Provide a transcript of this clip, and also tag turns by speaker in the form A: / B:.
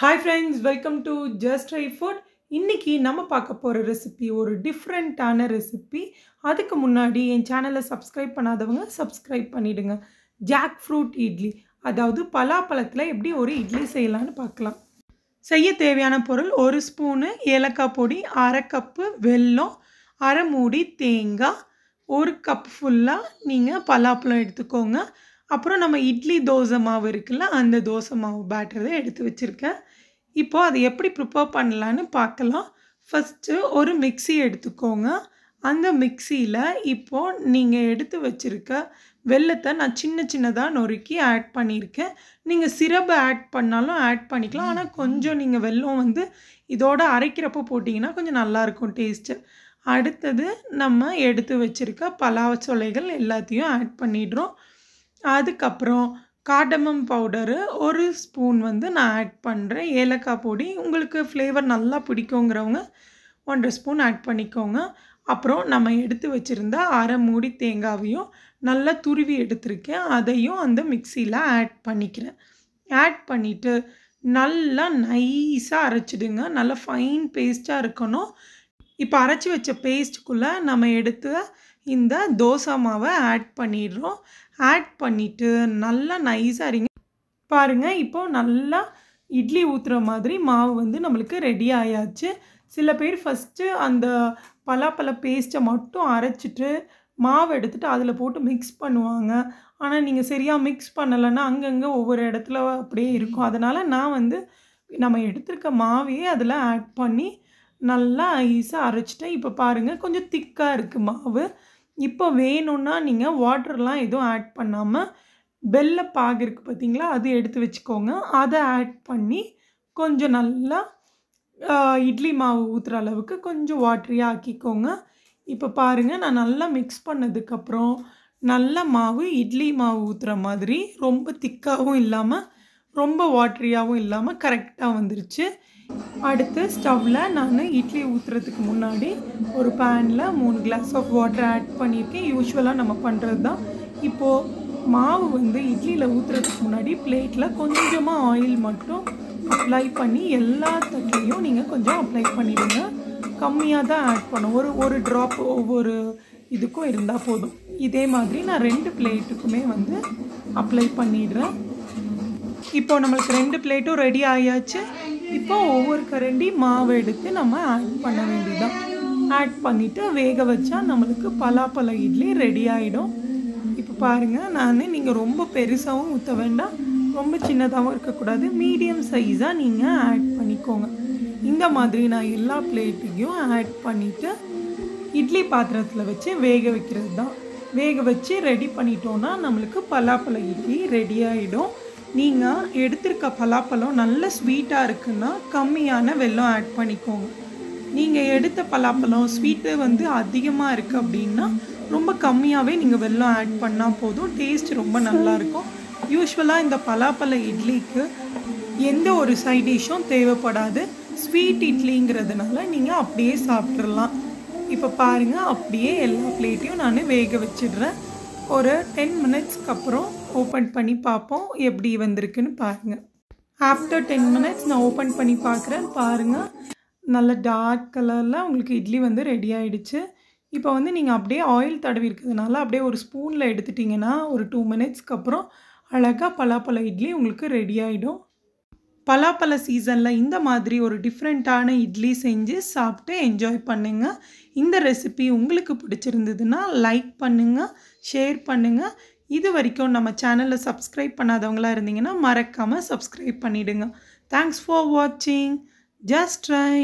A: hi friends welcome to just try food இன்றைக்கி நம்ம பார்க்க போகிற ரெசிபி ஒரு டிஃப்ரெண்ட்டான ரெசிபி அதுக்கு முன்னாடி என் சேனலை சப்ஸ்கிரைப் பண்ணாதவங்க சப்ஸ்கிரைப் பண்ணிவிடுங்க ஜாக் ஃப்ரூட் இட்லி அதாவது பலாப்பழத்தில் எப்படி ஒரு இட்லி செய்யலான்னு பார்க்கலாம் செய்ய தேவையான பொருள் ஒரு ஸ்பூனு ஏலக்காய் பொடி அரை கப்பு வெல்லம் அரை மூடி தேங்காய் ஒரு கப் ஃபுல்லாக நீங்கள் பலாப்பழம் எடுத்துக்கோங்க அப்புறம் நம்ம இட்லி தோசை மாவு இருக்குல்ல அந்த தோசை மாவு பேட்டரை எடுத்து வச்சுருக்கேன் இப்போது அதை எப்படி ப்ரிப்பேர் பண்ணலான்னு பார்க்கலாம் ஃபஸ்ட்டு ஒரு மிக்சி எடுத்துக்கோங்க அந்த மிக்சியில் இப்போது நீங்கள் எடுத்து வச்சுருக்க வெள்ளத்தை நான் சின்ன சின்னதாக நொறுக்கி ஆட் பண்ணியிருக்கேன் நீங்கள் சிரப்பு ஆட் பண்ணாலும் ஆட் பண்ணிக்கலாம் ஆனால் கொஞ்சம் நீங்கள் வெள்ளம் வந்து இதோட அரைக்கிறப்போ போட்டிங்கன்னா கொஞ்சம் நல்லாயிருக்கும் டேஸ்ட்டு அடுத்தது நம்ம எடுத்து வச்சுருக்க பலாவ சொலைகள் எல்லாத்தையும் ஆட் பண்ணிடுறோம் அதுக்கப்புறம் கார்டமம் பவுடரு ஒரு ஸ்பூன் வந்து நான் ஆட் பண்ணுறேன் ஏலக்காய் பொடி உங்களுக்கு ஃப்ளேவர் நல்லா பிடிக்குங்கிறவங்க ஒன்றரை ஸ்பூன் ஆட் பண்ணிக்கோங்க அப்புறம் நம்ம எடுத்து வச்சுருந்த அரை மூடி தேங்காவையும் நல்லா துருவி எடுத்திருக்கேன் அதையும் அந்த மிக்சியில் ஆட் பண்ணிக்கிறேன் ஆட் பண்ணிவிட்டு நல்லா நைஸாக அரைச்சிடுங்க நல்லா ஃபைன் பேஸ்ட்டாக இருக்கணும் இப்போ அரைச்சி வச்ச பேஸ்ட்டுக்குள்ளே நம்ம எடுத்து இந்த தோசை மாவை ஆட் பண்ணிடுறோம் ஆட் பண்ணிவிட்டு நல்லா நைஸாக இருங்க பாருங்கள் இப்போது நல்லா இட்லி ஊற்றுற மாதிரி மாவு வந்து நம்மளுக்கு ரெடி ஆயாச்சு சில பேர் ஃபஸ்ட்டு அந்த பலாப்பழ பேஸ்ட்டை மட்டும் அரைச்சிட்டு மாவு எடுத்துகிட்டு அதில் போட்டு மிக்ஸ் பண்ணுவாங்க ஆனால் நீங்கள் சரியாக மிக்ஸ் பண்ணலைன்னா அங்கங்கே ஒவ்வொரு இடத்துல அப்படியே இருக்கும் அதனால் நான் வந்து நம்ம எடுத்துருக்க மாவையே அதில் ஆட் பண்ணி நல்லா ஐஸாக அரைச்சிட்டேன் இப்போ பாருங்கள் கொஞ்சம் திக்காக இருக்குது மாவு இப்போ வேணும்னா நீங்கள் வாட்டர்லாம் எதுவும் ஆட் பண்ணாமல் வெள்ளை பாகு இருக்குது பார்த்தீங்களா அது எடுத்து வச்சுக்கோங்க அதை ஆட் பண்ணி கொஞ்சம் நல்லா இட்லி மாவு ஊற்றுற அளவுக்கு கொஞ்சம் வாட்டரியாக ஆக்கிக்கோங்க இப்போ பாருங்கள் நான் நல்லா மிக்ஸ் பண்ணதுக்கப்புறம் நல்ல மாவு இட்லி மாவு ஊற்றுற மாதிரி ரொம்ப திக்காகவும் இல்லாமல் ரொம்ப வாட்ரியாகவும் இல்லாமல் கரெக்டாக வந்துருச்சு அடுத்து ஸ்டவ்வில் நான் இட்லி ஊற்றுறதுக்கு முன்னாடி ஒரு பேனில் மூணு கிளாஸ் ஆஃப் வாட்டர் ஆட் பண்ணியிருக்கேன் யூஸ்வலாக நம்ம பண்ணுறது தான் இப்போது மாவு வந்து இட்லியில் ஊற்றுறதுக்கு முன்னாடி பிளேட்டில் கொஞ்சமாக ஆயில் மட்டும் அப்ளை பண்ணி எல்லா தட்டிலையும் நீங்கள் கொஞ்சம் அப்ளை பண்ணிவிடுங்க கம்மியாக தான் ஆட் பண்ணும் ஒரு ஒரு ட்ராப் ஒவ்வொரு இதுக்கும் இருந்தால் போதும் இதே மாதிரி நான் ரெண்டு பிளேட்டுக்குமே வந்து அப்ளை பண்ணிடுறேன் இப்போ நம்மளுக்கு ரெண்டு பிளேட்டும் ரெடி ஆயாச்சு இப்போ ஒவ்வொரு கரண்டி மாவு எடுத்து நம்ம ஆட் பண்ண வேண்டியதுதான் ஆட் பண்ணிவிட்டு வேக வச்சா நம்மளுக்கு பலாப்பழ இட்லி ரெடி ஆகிடும் இப்போ பாருங்கள் நான் நீங்கள் ரொம்ப பெருசாகவும் ஊற்ற வேண்டாம் ரொம்ப சின்னதாகவும் இருக்கக்கூடாது மீடியம் சைஸாக நீங்கள் ஆட் பண்ணிக்கோங்க இந்த மாதிரி நான் எல்லா பிளேட்டையும் ஆட் பண்ணிவிட்டு இட்லி பாத்திரத்தில் வச்சு வேக வைக்கிறது தான் வேக வச்சு ரெடி பண்ணிட்டோன்னா நம்மளுக்கு பலாப்பழ இட்லி ரெடி ஆகிடும் நீங்கள் எடுத்திருக்க பலாப்பழம் நல்ல ஸ்வீட்டாக இருக்குன்னா கம்மியான வெல்லம் ஆட் பண்ணிக்கோங்க நீங்கள் எடுத்த பலாப்பழம் ஸ்வீட்டு வந்து அதிகமாக இருக்குது அப்படின்னா ரொம்ப கம்மியாகவே நீங்கள் வெல்லம் ஆட் பண்ணால் போதும் டேஸ்ட் ரொம்ப நல்லாயிருக்கும் யூஸ்வலாக இந்த பலாப்பழ இட்லிக்கு எந்த ஒரு சைட் டிஷ்ஷும் தேவைப்படாது ஸ்வீட் இட்லிங்கிறதுனால நீங்கள் அப்படியே சாப்பிட்றலாம் இப்போ பாருங்கள் அப்படியே எல்லா பிளேட்டையும் நான் வேக வச்சிடுறேன் ஒரு டென் மினிட்ஸ்க்கு அப்புறம் ஓப்பன் பண்ணி பார்ப்போம் எப்படி வந்திருக்குன்னு பாருங்கள் ஆஃப்டர் டென் மினிட்ஸ் நான் ஓப்பன் பண்ணி பார்க்குறேன் பாருங்கள் நல்ல டார்க் கலரில் உங்களுக்கு இட்லி வந்து ரெடி ஆகிடுச்சு இப்போ வந்து நீங்கள் அப்படியே ஆயில் தடவி இருக்கிறதுனால அப்படியே ஒரு ஸ்பூனில் எடுத்துட்டிங்கன்னா ஒரு டூ மினிட்ஸ்க்கு அப்புறம் அழகாக பலாப்பழ இட்லி உங்களுக்கு ரெடி ஆகிடும் பலாப்பழ சீசனில் இந்த மாதிரி ஒரு டிஃப்ரெண்ட்டான இட்லி செஞ்சு சாப்பிட்டு என்ஜாய் பண்ணுங்கள் இந்த ரெசிபி உங்களுக்கு பிடிச்சிருந்ததுன்னா லைக் பண்ணுங்கள் ஷேர் பண்ணுங்கள் இது வரைக்கும் நம்ம சேனலில் சப்ஸ்கிரைப் பண்ணாதவங்களாக இருந்தீங்கன்னா மறக்காமல் சப்ஸ்கிரைப் பண்ணிவிடுங்க தேங்க்ஸ் ஃபார் வாட்சிங் ஜஸ்ட் ட்ரை